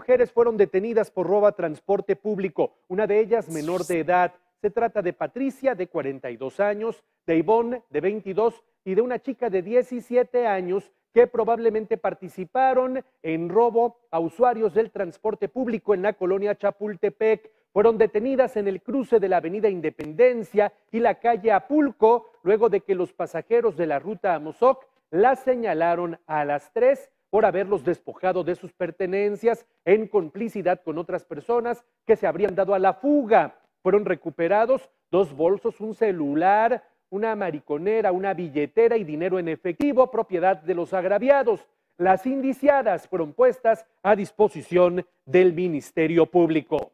mujeres fueron detenidas por robo a transporte público, una de ellas menor de edad. Se trata de Patricia, de 42 años, de Ivonne, de 22, y de una chica de 17 años que probablemente participaron en robo a usuarios del transporte público en la colonia Chapultepec. Fueron detenidas en el cruce de la Avenida Independencia y la calle Apulco, luego de que los pasajeros de la ruta Mozoc las señalaron a las 3 por haberlos despojado de sus pertenencias en complicidad con otras personas que se habrían dado a la fuga. Fueron recuperados dos bolsos, un celular, una mariconera, una billetera y dinero en efectivo, propiedad de los agraviados. Las indiciadas fueron puestas a disposición del Ministerio Público.